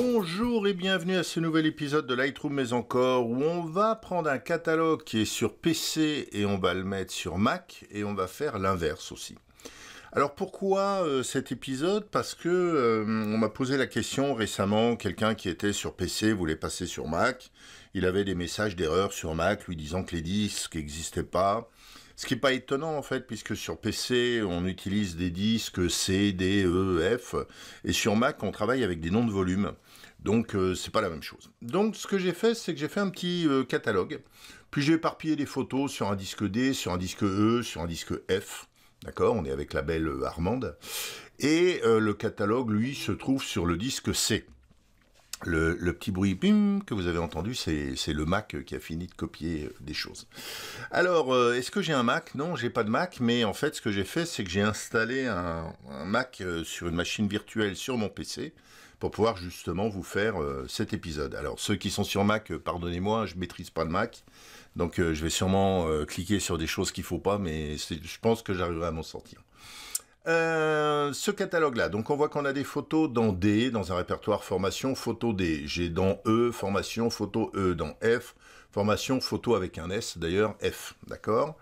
Bonjour et bienvenue à ce nouvel épisode de Lightroom mais encore où on va prendre un catalogue qui est sur PC et on va le mettre sur Mac et on va faire l'inverse aussi. Alors pourquoi euh, cet épisode Parce que euh, on m'a posé la question récemment, quelqu'un qui était sur PC voulait passer sur Mac, il avait des messages d'erreur sur Mac lui disant que les disques n'existaient pas. Ce qui n'est pas étonnant en fait, puisque sur PC on utilise des disques C, D, E, F, et sur Mac on travaille avec des noms de volume. Donc ce euh, c'est pas la même chose. Donc ce que j'ai fait, c'est que j'ai fait un petit euh, catalogue, puis j'ai éparpillé des photos sur un disque D, sur un disque E, sur un disque F. D'accord, on est avec la belle euh, Armande. Et le catalogue, lui, se trouve sur le disque C. Le, petit bruit que vous avez entendu, c'est le Mac qui a fini de copier euh, des choses. Alors, euh, est-ce que j'ai un Mac Non, j'ai pas de Mac, mais en fait, ce que j'ai fait, c'est que j'ai installé un, Mac euh, sur une machine virtuelle sur mon PC pour pouvoir justement vous faire cet épisode. Alors, ceux qui sont sur Mac, pardonnez-moi, je maîtrise pas le Mac, donc je vais sûrement cliquer sur des choses qu'il faut pas, mais je pense que j'arriverai à m'en sortir. Euh, ce catalogue-là, donc on voit qu'on a des photos dans D, dans un répertoire formation, photo D. J'ai dans E, formation, photo E, dans F, formation, photo avec un S d'ailleurs, F, d'accord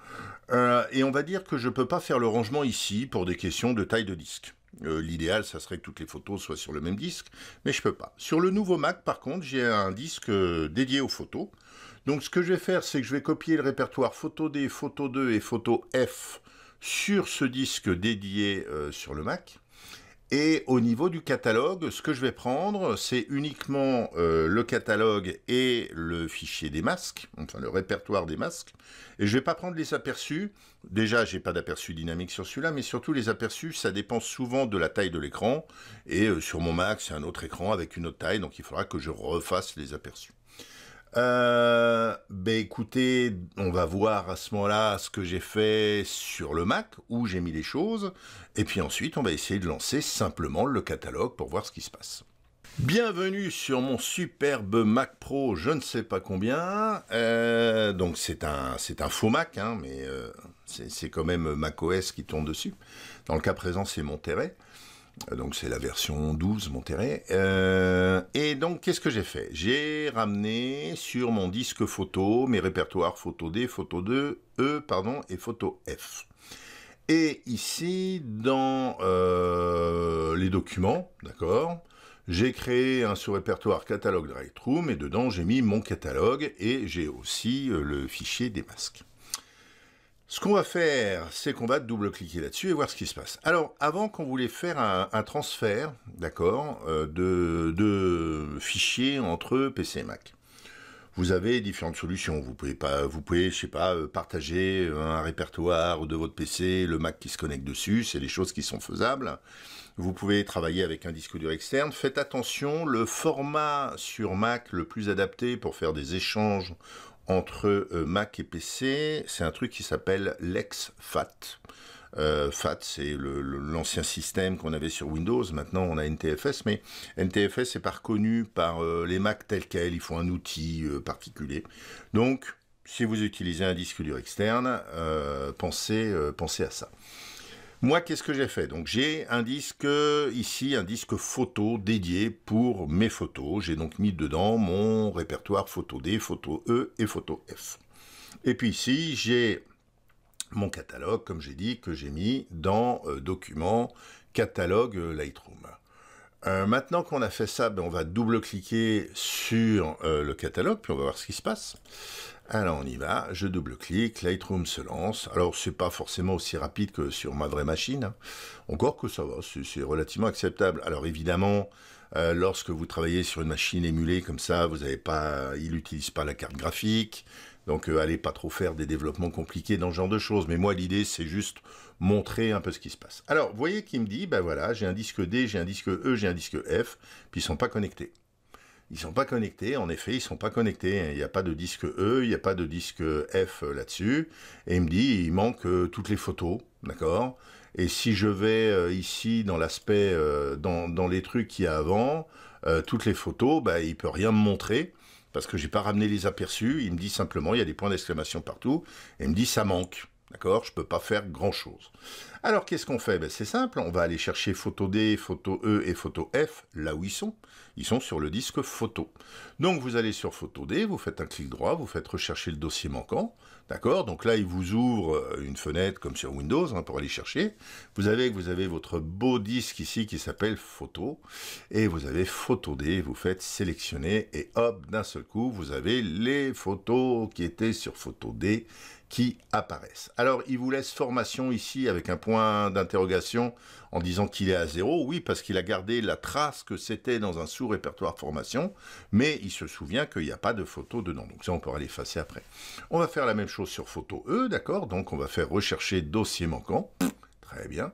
euh, Et on va dire que je ne peux pas faire le rangement ici pour des questions de taille de disque. Euh, l'idéal, ça serait que toutes les photos soient sur le même disque, mais je peux pas. Sur le nouveau Mac, par contre, j'ai un disque dédié aux photos. Donc ce que je vais faire, c'est que je vais copier le répertoire photo D, photo 2 et photo F sur ce disque dédié euh, sur le Mac. Et au niveau du catalogue, ce que je vais prendre, c'est uniquement euh, le catalogue et le fichier des masques, enfin le répertoire des masques. Et je ne vais pas prendre les aperçus. Déjà, je n'ai pas d'aperçu dynamique sur celui-là, mais surtout les aperçus, ça dépend souvent de la taille de l'écran. Et euh, sur mon Mac, c'est un autre écran avec une autre taille, donc il faudra que je refasse les aperçus. Euh, ben écoutez, on va voir à ce moment-là ce que j'ai fait sur le Mac, où j'ai mis les choses, et puis ensuite on va essayer de lancer simplement le catalogue pour voir ce qui se passe. Bienvenue sur mon superbe Mac Pro, je ne sais pas combien. Euh, donc c'est un, c'est un faux Mac, hein, mais euh, c'est quand même macOS qui tourne dessus. Dans le cas présent, c'est Monterey. Euh, donc c'est la version 12 Monterey. Euh, et donc qu'est-ce que j'ai fait J'ai ramené sur mon disque photo mes répertoires photo D, photo 2, E pardon et photo F. Et ici dans euh, les documents, d'accord, j'ai créé un sous-répertoire catalogue de et dedans j'ai mis mon catalogue et j'ai aussi le fichier des masques. Ce qu'on va faire, c'est qu'on va double-cliquer là-dessus et voir ce qui se passe. Alors, avant qu'on voulait faire un, transfert, d'accord, euh, de, fichiers entre PC et Mac. Vous avez différentes solutions. Vous pouvez pas, vous pouvez, je sais pas, euh, partager euh, un répertoire de votre PC, le Mac qui se connecte dessus, c'est des choses qui sont faisables. Vous pouvez travailler avec un disque dur externe. Faites attention, le format sur Mac le plus adapté pour faire des échanges entre euh, Mac et PC, c'est un truc qui s'appelle l'exFAT. Euh, FAT, c'est l'ancien système qu'on avait sur Windows. Maintenant, on a NTFS, mais NTFS n'est pas reconnu par euh, les Mac tels quels. Il faut un outil euh, particulier. Donc, si vous utilisez un disque dur externe, pensez à ça. Moi, qu'est-ce que j'ai fait Donc, j'ai un disque ici, un disque photo dédié pour mes photos. J'ai donc mis dedans mon répertoire photo D, photo E et photo F. Et puis ici, j'ai mon catalogue, comme j'ai dit, que j'ai mis dans document euh, Documents, Catalogue euh, Lightroom. Euh, maintenant qu'on a fait ça, ben, on va double-cliquer sur euh, le catalogue, puis on va voir ce qui se passe. Alors on y va, je double-clique, Lightroom se lance. Alors c'est pas forcément aussi rapide que sur ma vraie machine, hein. encore que ça va, c'est relativement acceptable. Alors évidemment, euh, lorsque vous travaillez sur une machine émulée comme ça, vous n'avez pas, il n'utilise pas la carte graphique, donc allez pas trop faire des développements compliqués dans ce genre de choses. Mais moi l'idée c'est juste montrer un peu ce qui se passe. Alors, vous voyez qu'il me dit, ben voilà, j'ai un disque D, j'ai un disque E, j'ai un disque F, puis ils sont pas connectés. Ils sont pas connectés, en effet, ils sont pas connectés. Hein. Il n'y a pas de disque E, il n'y a pas de disque F euh, là-dessus. Et il me dit, il manque euh, toutes les photos, d'accord Et si je vais euh, ici dans l'aspect, dans, les trucs qu'il y a avant, toutes les photos, ben, il peut rien me montrer parce que j'ai pas ramené les aperçus. Il me dit simplement, il y a des points d'exclamation partout. Et il me dit, ça manque. D'accord Je ne peux pas faire grand-chose. Alors, qu'est-ce qu'on fait ben, C'est simple, on va aller chercher photo D, photo E et photo F, là où ils sont. Ils sont sur le disque photo. Donc, vous allez sur photo D, vous faites un clic droit, vous faites rechercher le dossier manquant. D'accord Donc là, il vous ouvre euh, une fenêtre comme sur Windows hein, pour aller chercher. Vous avez, vous avez votre beau disque ici qui s'appelle photo. Et vous avez photo D, vous faites sélectionner et hop, d'un seul coup, vous avez les photos qui étaient sur photo D qui apparaissent. Alors, il vous laisse formation ici avec un point d'interrogation en disant qu'il est à zéro. Oui, parce qu'il a gardé la trace que c'était dans un sous-répertoire formation, mais il se souvient qu'il n'y a pas de photo dedans. Donc ça, on pourra l'effacer après. On va faire la même chose sur photo E, d'accord Donc on va faire rechercher dossier manquant. Très bien.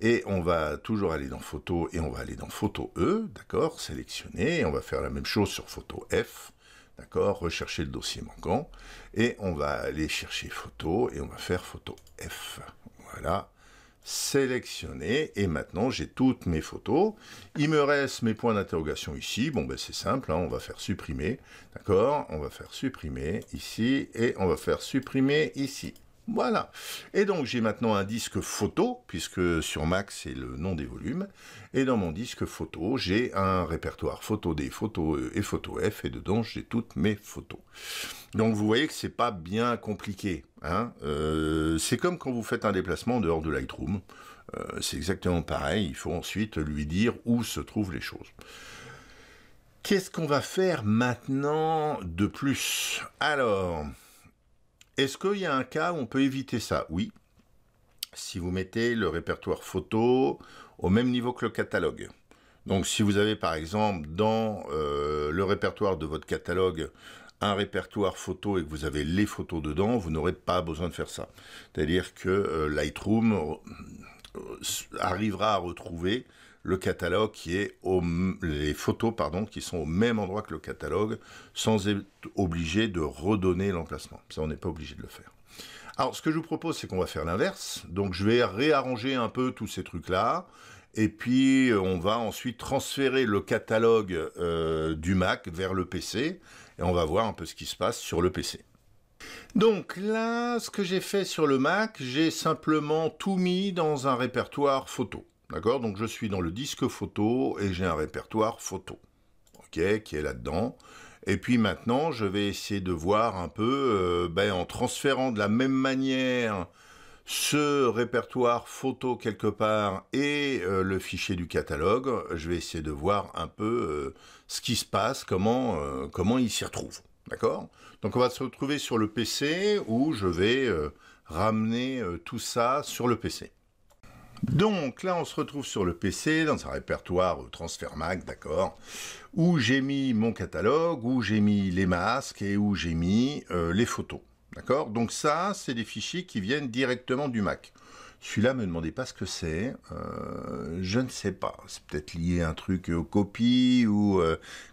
Et on va toujours aller dans photo et on va aller dans photo E, d'accord Sélectionner. on va faire la même chose sur photo F. D'accord Rechercher le dossier manquant. Et on va aller chercher photo et on va faire photo F. Voilà. Sélectionner. Et maintenant, j'ai toutes mes photos. Il me reste mes points d'interrogation ici. Bon, ben c'est simple. Hein, on va faire supprimer. D'accord On va faire supprimer ici et on va faire supprimer ici. Voilà. Et donc j'ai maintenant un disque photo, puisque sur Mac c'est le nom des volumes. Et dans mon disque photo, j'ai un répertoire photo D, photo E euh, et photo F, et dedans j'ai toutes mes photos. Donc vous voyez que c'est pas bien compliqué. Hein. Euh, c'est comme quand vous faites un déplacement dehors de Lightroom. Euh, c'est exactement pareil, il faut ensuite lui dire où se trouvent les choses. Qu'est-ce qu'on va faire maintenant de plus Alors, est-ce qu'il y a un cas où on peut éviter ça Oui. Si vous mettez le répertoire photo au même niveau que le catalogue. Donc si vous avez par exemple dans euh, le répertoire de votre catalogue un répertoire photo et que vous avez les photos dedans, vous n'aurez pas besoin de faire ça. C'est-à-dire que euh, Lightroom euh, arrivera à retrouver le catalogue qui est au, les photos pardon, qui sont au même endroit que le catalogue, sans être obligé de redonner l'emplacement. Ça, on n'est pas obligé de le faire. Alors, ce que je vous propose, c'est qu'on va faire l'inverse. Donc, je vais réarranger un peu tous ces trucs-là. Et puis, euh, on va ensuite transférer le catalogue euh, du Mac vers le PC. Et on va voir un peu ce qui se passe sur le PC. Donc là, ce que j'ai fait sur le Mac, j'ai simplement tout mis dans un répertoire photo. D'accord Donc je suis dans le disque photo et j'ai un répertoire photo. OK, qui est là-dedans. Et puis maintenant, je vais essayer de voir un peu, euh, ben, en transférant de la même manière ce répertoire photo quelque part et euh, le fichier du catalogue, je vais essayer de voir un peu euh, ce qui se passe, comment, comment il s'y retrouve. D'accord Donc on va se retrouver sur le PC où je vais ramener tout ça sur le PC. Donc là, on se retrouve sur le PC, dans un répertoire euh, Mac, d'accord, où j'ai mis mon catalogue, où j'ai mis les masques et où j'ai mis euh, les photos. D'accord Donc ça, c'est des fichiers qui viennent directement du Mac. Celui-là, ne me demandez pas ce que c'est. Euh, je ne sais pas. C'est peut-être lié à un truc aux copies ou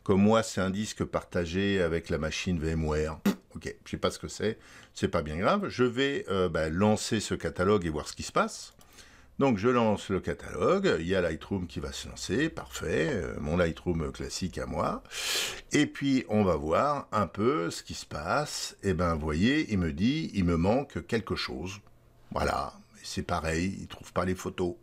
comme moi, c'est un disque partagé avec la machine VMware. Ok, je sais pas ce que c'est. C'est pas bien grave. Je vais bah, lancer ce catalogue et voir ce qui se passe. Donc je lance le catalogue, il y a Lightroom qui va se lancer, parfait, euh, mon Lightroom classique à moi. Et puis on va voir un peu ce qui se passe. Et eh ben voyez, il me dit il me manque quelque chose. Voilà, c'est pareil, il trouve pas les photos.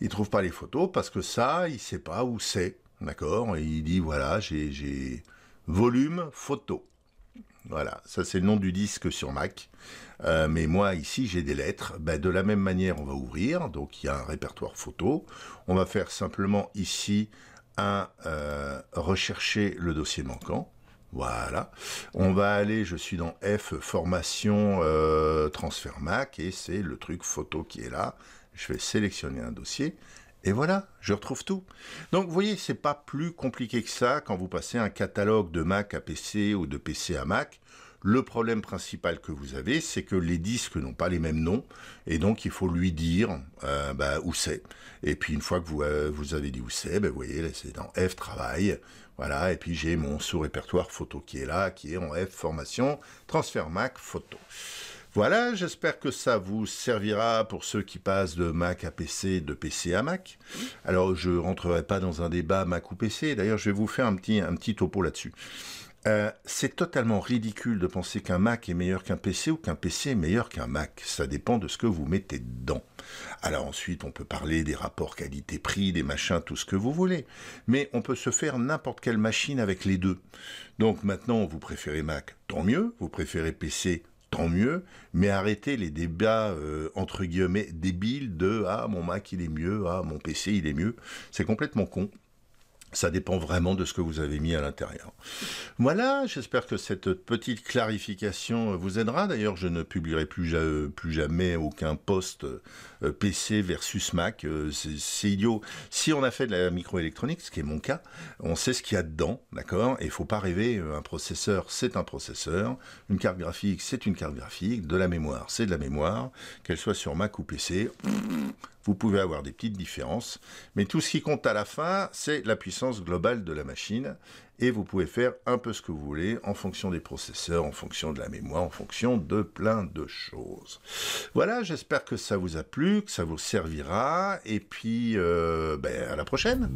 Il trouve pas les photos parce que ça, il sait pas où c'est. D'accord Et il dit voilà, j'ai volume photo. Voilà, ça c'est le nom du disque sur Mac. Euh, mais moi ici j'ai des lettres. Ben, de la même manière on va ouvrir, donc il y a un répertoire photo. On va faire simplement ici un euh, rechercher le dossier manquant. Voilà. On va aller, je suis dans F, formation euh, transfert Mac, et c'est le truc photo qui est là. Je vais sélectionner un dossier, et voilà, je retrouve tout. Donc vous voyez, c'est pas plus compliqué que ça quand vous passez un catalogue de Mac à PC ou de PC à Mac. Le problème principal que vous avez, c'est que les disques n'ont pas les mêmes noms, et donc il faut lui dire euh, bah, où c'est. Et puis une fois que vous, euh, avez dit où c'est, bah, vous voyez, c'est dans F travail, voilà, et puis j'ai mon sous-répertoire photo qui est là, qui est en F formation, transfert Mac photo. Voilà, j'espère que ça vous servira pour ceux qui passent de Mac à PC, de PC à Mac. Alors, je ne rentrerai pas dans un débat Mac ou PC. D'ailleurs, je vais vous faire un petit, un petit topo là-dessus. Euh, c'est totalement ridicule de penser qu'un Mac est meilleur qu'un PC ou qu'un PC est meilleur qu'un Mac. Ça dépend de ce que vous mettez dedans. Alors ensuite, on peut parler des rapports qualité-prix, des machins, tout ce que vous voulez. Mais on peut se faire n'importe quelle machine avec les deux. Donc maintenant, vous préférez Mac, tant mieux. Vous préférez PC, tant mieux, mais arrêter les débats euh, entre guillemets débiles de ah mon Mac il est mieux, ah mon PC il est mieux, c'est complètement con. Ça dépend vraiment de ce que vous avez mis à l'intérieur. Voilà, j'espère que cette petite clarification vous aidera. D'ailleurs, je ne publierai plus, jamais aucun post euh, PC versus Mac. Euh, c'est idiot. Si on a fait de la microélectronique, ce qui est mon cas, on sait ce qu'il y a dedans, d'accord Et il faut pas rêver, euh, un processeur, c'est un processeur. Une carte graphique, c'est une carte graphique. De la mémoire, c'est de la mémoire. Qu'elle soit sur Mac ou PC, vous pouvez avoir des petites différences. Mais tout ce qui compte à la fin, c'est la puissance sens global de la machine et vous pouvez faire un peu ce que vous voulez en fonction des processeurs, en fonction de la mémoire, en fonction de plein de choses. Voilà, j'espère que ça vous a plu, que ça vous servira et puis euh, ben, à la prochaine.